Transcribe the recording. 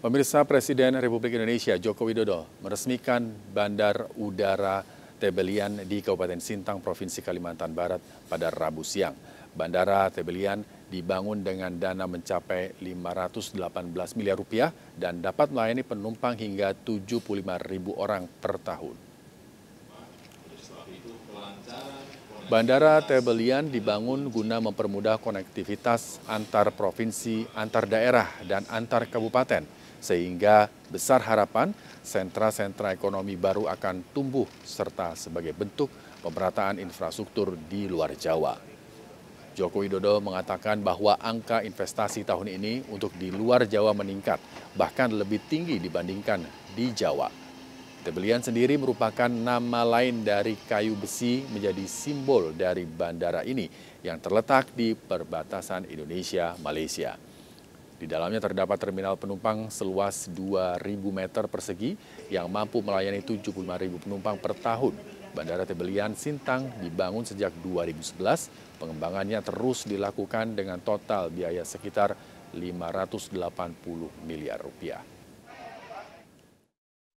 Pemirsa Presiden Republik Indonesia Joko Widodo meresmikan Bandar Udara Tebelian di Kabupaten Sintang, Provinsi Kalimantan Barat pada Rabu siang. Bandara Tebelian dibangun dengan dana mencapai 518 miliar rupiah dan dapat melayani penumpang hingga 75 ribu orang per tahun. Bandara Tebelian dibangun guna mempermudah konektivitas antar provinsi, antar daerah, dan antar kabupaten sehingga besar harapan sentra-sentra ekonomi baru akan tumbuh serta sebagai bentuk pemerataan infrastruktur di luar Jawa. Joko Widodo mengatakan bahwa angka investasi tahun ini untuk di luar Jawa meningkat, bahkan lebih tinggi dibandingkan di Jawa. Tebelian sendiri merupakan nama lain dari kayu besi menjadi simbol dari bandara ini yang terletak di perbatasan Indonesia-Malaysia. Di dalamnya terdapat terminal penumpang seluas 2.000 meter persegi yang mampu melayani 75.000 penumpang per tahun. Bandara Tebelian Sintang dibangun sejak 2011. Pengembangannya terus dilakukan dengan total biaya sekitar 580 miliar rupiah.